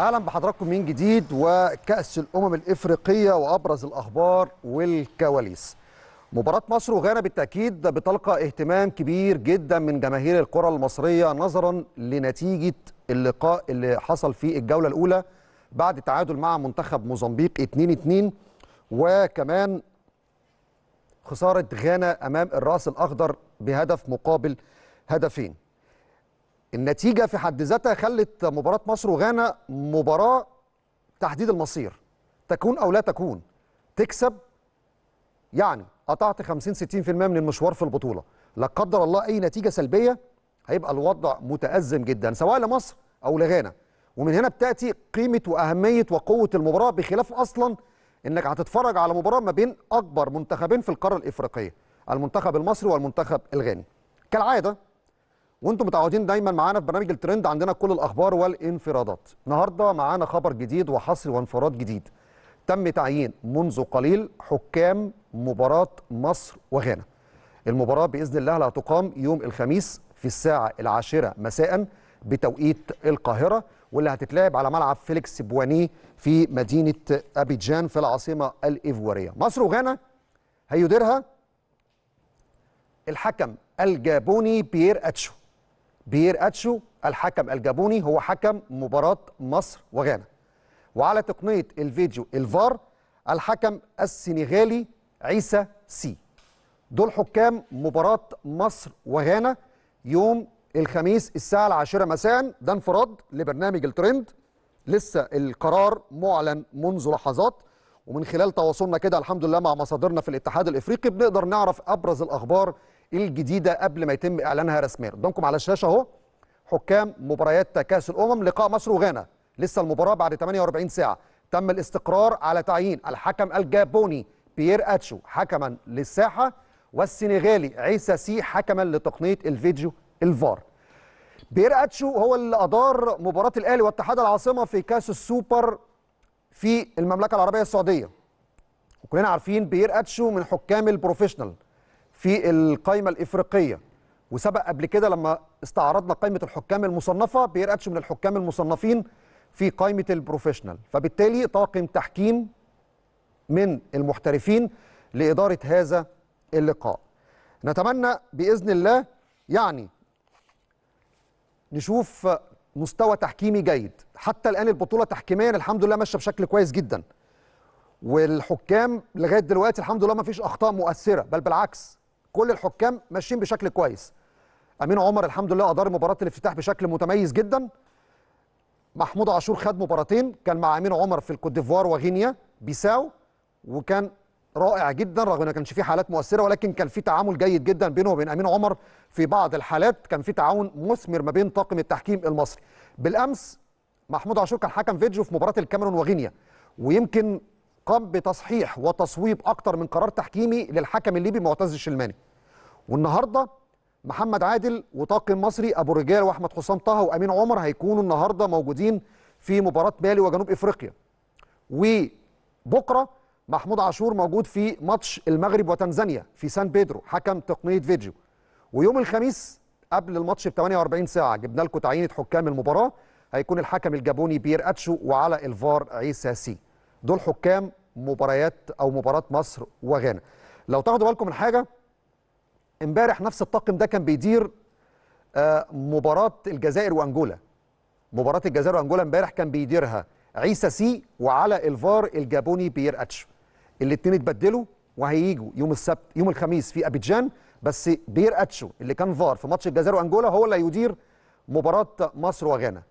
اهلا بحضراتكم من جديد وكاس الامم الافريقيه وابرز الاخبار والكواليس مباراة مصر وغانا بالتأكيد بتلقى اهتمام كبير جدا من جماهير الكرة المصرية نظرا لنتيجة اللقاء اللي حصل في الجولة الأولى بعد تعادل مع منتخب موزمبيق 2-2 وكمان خسارة غانا أمام الراس الأخضر بهدف مقابل هدفين النتيجة في حد ذاتها خلت مباراة مصر وغانا مباراة تحديد المصير تكون أو لا تكون تكسب يعني قطعت 50 60% من المشوار في البطولة لا قدر الله أي نتيجة سلبية هيبقى الوضع متأزم جدا سواء لمصر أو لغانا ومن هنا بتأتي قيمة وأهمية وقوة المباراة بخلاف أصلا إنك هتتفرج على مباراة ما بين أكبر منتخبين في القارة الإفريقية المنتخب المصري والمنتخب الغاني كالعادة وانتم متعودين دايما معانا في برنامج الترند عندنا كل الاخبار والانفرادات النهارده معانا خبر جديد وحصر وانفراد جديد تم تعيين منذ قليل حكام مباراه مصر وغانا المباراه باذن الله هتقام يوم الخميس في الساعه العاشره مساء بتوقيت القاهره واللي هتتلعب على ملعب فيليكس بواني في مدينه ابيجان في العاصمه الايفواريه مصر وغانا هيديرها الحكم الجابوني بيير اتشو بيير اتشو الحكم الجابوني هو حكم مباراة مصر وغانا وعلى تقنية الفيديو الفار الحكم السنغالي عيسى سي دول حكام مباراة مصر وغانا يوم الخميس الساعة العاشرة مساء ده انفراد لبرنامج الترند لسه القرار معلن منذ لحظات ومن خلال تواصلنا كده الحمد لله مع مصادرنا في الاتحاد الافريقي بنقدر نعرف ابرز الاخبار الجديده قبل ما يتم اعلانها رسميا قدامكم على الشاشه اهو حكام مباريات كاس الامم لقاء مصر وغانا لسه المباراه بعد 48 ساعه تم الاستقرار على تعيين الحكم الجابوني بيير اتشو حكما للساحه والسنغالي عيسى سي حكما لتقنيه الفيديو الفار بيير اتشو هو اللي ادار مباراه الاهلي واتحاد العاصمه في كاس السوبر في المملكه العربيه السعوديه وكلنا عارفين بيير اتشو من حكام البروفيشنال في القايمه الافريقيه وسبق قبل كده لما استعرضنا قائمه الحكام المصنفه بيرقتش من الحكام المصنفين في قائمه البروفيشنال فبالتالي طاقم تحكيم من المحترفين لاداره هذا اللقاء نتمنى باذن الله يعني نشوف مستوى تحكيمي جيد حتى الان البطوله تحكيميا الحمد لله ماشيه بشكل كويس جدا والحكام لغايه دلوقتي الحمد لله ما فيش اخطاء مؤثره بل بالعكس كل الحكام ماشيين بشكل كويس امين عمر الحمد لله ادار مباراه الافتتاح بشكل متميز جدا محمود عاشور خد مباراتين كان مع امين عمر في الكوت ديفوار وغينيا بيساو وكان رائع جدا رغم ان ما كانش فيه حالات مؤثره ولكن كان في تعامل جيد جدا بينه وبين امين عمر في بعض الحالات كان في تعاون مثمر ما بين طاقم التحكيم المصري بالامس محمود عاشور كان حكم فيديو في مباراه الكاميرون وغينيا ويمكن قام بتصحيح وتصويب اكتر من قرار تحكيمي للحكم الليبي معتز الشلماني والنهارده محمد عادل وطاقم مصري ابو رجال واحمد حسام طه وامين عمر هيكونوا النهارده موجودين في مباراه مالي وجنوب افريقيا وبكره محمود عاشور موجود في ماتش المغرب وتنزانيا في سان بيدرو حكم تقنيه فيديو ويوم الخميس قبل الماتش ب 48 ساعه جبنا لكم تعيينه حكام المباراه هيكون الحكم الجابوني بير اتشو وعلى الفار عيسى سي دول حكام مباريات او مباراه مصر وغانا لو تاخدوا بالكم من حاجه امبارح نفس الطاقم ده كان بيدير آه، مباراه الجزائر وانجولا مباراه الجزائر وانجولا امبارح كان بيديرها عيسى سي وعلى الفار الجابوني بيير اتش الاثنين اتبدلوا وهيجوا يوم السبت يوم الخميس في ابيجان بس بير اتشو اللي كان فار في ماتش الجزائر وانجولا هو اللي هيدير مباراه مصر وغانا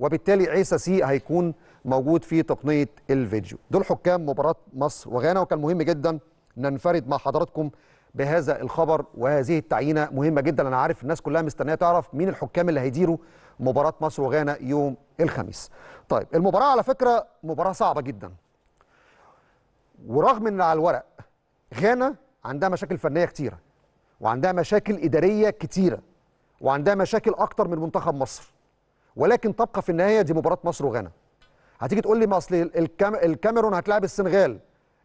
وبالتالي عيسى سي هيكون موجود في تقنيه الفيديو دول حكام مباراه مصر وغانا وكان مهم جدا ننفرد مع حضراتكم بهذا الخبر وهذه التعيينه مهمه جدا انا عارف الناس كلها مستنيه تعرف مين الحكام اللي هيديروا مباراه مصر وغانا يوم الخميس طيب المباراه على فكره مباراه صعبه جدا ورغم ان على الورق غانا عندها مشاكل فنيه كتيره وعندها مشاكل اداريه كتيره وعندها مشاكل اكتر من منتخب مصر ولكن تبقى في النهايه دي مباراه مصر وغانا هتيجي تقول لي ما اصل الكاميرون هتلاعب السنغال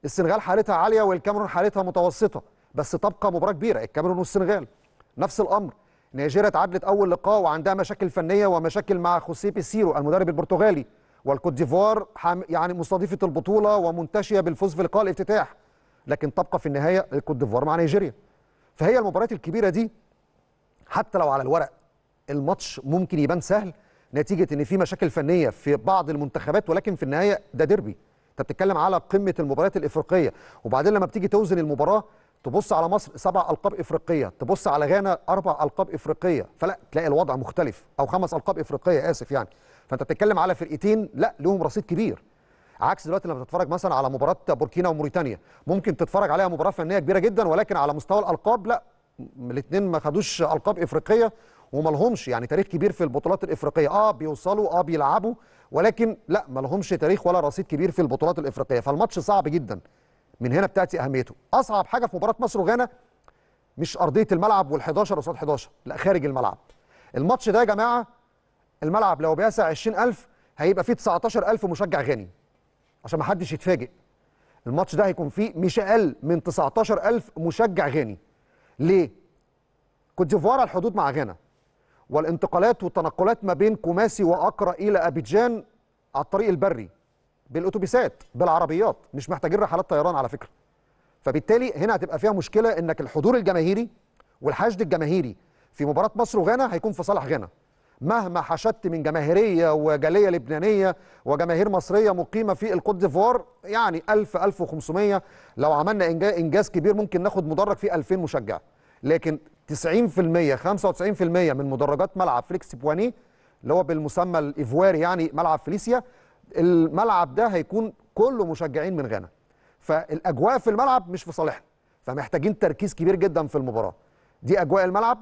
السنغال حالتها عاليه والكاميرون حالتها متوسطه بس تبقى مباراه كبيره الكاميرون والسنغال نفس الامر نيجيريا اتعادلت اول لقاء وعندها مشاكل فنيه ومشاكل مع خوسيه بيسيرو المدرب البرتغالي والكوت ديفوار يعني مستضيفه البطوله ومنتشيه بالفوز في لقاء الافتتاح لكن تبقى في النهايه الكوت ديفوار مع نيجيريا فهي المباريات الكبيره دي حتى لو على الورق الماتش ممكن يبان سهل نتيجه ان في مشاكل فنيه في بعض المنتخبات ولكن في النهايه ده ديربي انت بتتكلم على قمه المباريات الافريقيه وبعدين لما بتيجي توزن المباراه تبص على مصر سبع القاب افريقيه تبص على غانا اربع القاب افريقيه فلا تلاقي الوضع مختلف او خمس القاب افريقيه اسف يعني فانت بتتكلم على فرقتين لا لهم رصيد كبير عكس دلوقتي لما تتفرج مثلا على مباراه بوركينا وموريتانيا ممكن تتفرج عليها مباراه فنيه كبيره جدا ولكن على مستوى الالقاب لا الاثنين ما خدوش القاب افريقيه وملهمش يعني تاريخ كبير في البطولات الافريقيه اه بيوصلوا اه بيلعبوا ولكن لا ملهمش تاريخ ولا رصيد كبير في البطولات الافريقيه فالماتش صعب جدا من هنا بتاتي اهميته اصعب حاجه في مباراه مصر وغانا مش ارضيه الملعب وال11 قصاد 11 لا خارج الملعب الماتش ده يا جماعه الملعب لو بيسع 20000 هيبقى فيه 19000 مشجع غاني عشان ما حدش يتفاجئ الماتش ده هيكون فيه مش اقل من 19000 مشجع غاني ليه كوت ديفوار على الحدود مع غانا والانتقالات والتنقلات ما بين كوماسي واقرا إلى أبيجان على الطريق البري بالأتوبيسات بالعربيات مش محتاجين رحلات طيران على فكرة فبالتالي هنا هتبقى فيها مشكلة إنك الحضور الجماهيري والحشد الجماهيري في مباراة مصر وغانا هيكون في صالح غانا مهما حشدت من جماهيرية وجالية لبنانية وجماهير مصرية مقيمة في الكوت ديفوار يعني 1000 1500 لو عملنا إنجاز كبير ممكن ناخد مدرج فيه 2000 مشجع لكن 90% 95% من مدرجات ملعب فليكس بواني اللي هو بالمسمى الايفواري يعني ملعب فليسيا الملعب ده هيكون كله مشجعين من غانا فالاجواء في الملعب مش في صالحنا فمحتاجين تركيز كبير جدا في المباراه دي اجواء الملعب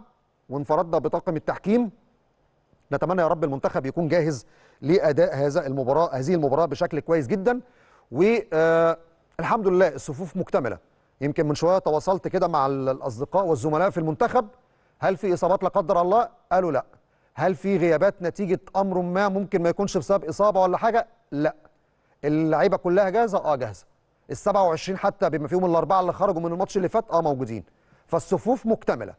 وانفردنا بطاقم التحكيم نتمنى يا رب المنتخب يكون جاهز لاداء هذا المباراه هذه المباراه بشكل كويس جدا والحمد آه، لله الصفوف مكتمله يمكن من شويه تواصلت كده مع الاصدقاء والزملاء في المنتخب هل في اصابات لا قدر الله قالوا لا هل في غيابات نتيجه امر ما ممكن ما يكونش بسبب اصابه ولا حاجه لا اللعيبه كلها جاهزه اه جاهزه ال 27 حتى بما فيهم الاربعه اللي خرجوا من الماتش اللي فات اه موجودين فالصفوف مكتمله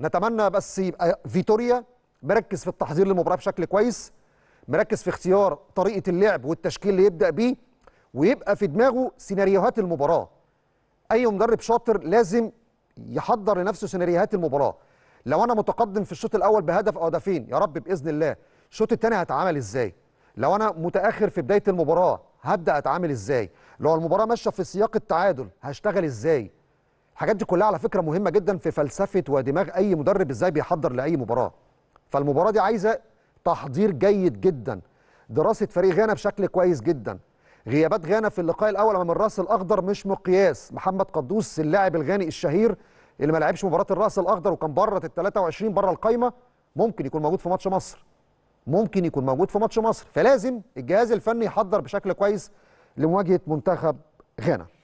نتمنى بس يبقى فيتوريا مركز في التحضير للمباراه بشكل كويس مركز في اختيار طريقه اللعب والتشكيل اللي يبدا بيه ويبقى في دماغه سيناريوهات المباراه اي مدرب شاطر لازم يحضر لنفسه سيناريوهات المباراه لو انا متقدم في الشوط الاول بهدف او هدفين يا رب باذن الله الشوط الثاني هتعامل ازاي لو انا متاخر في بدايه المباراه هبدا اتعامل ازاي لو المباراه ماشيه في سياق التعادل هشتغل ازاي الحاجات دي كلها على فكره مهمه جدا في فلسفه ودماغ اي مدرب ازاي بيحضر لاي مباراه فالمباراه دي عايزه تحضير جيد جدا دراسه فريق غانا بشكل كويس جدا غيابات غانا في اللقاء الاول امام الراس الاخضر مش مقياس محمد قدوس اللاعب الغاني الشهير اللي ما لعبش مباراه الراس الاخضر وكان بره ال 23 بره القايمه ممكن يكون موجود في ماتش مصر ممكن يكون موجود في ماتش مصر فلازم الجهاز الفني يحضر بشكل كويس لمواجهه منتخب غانا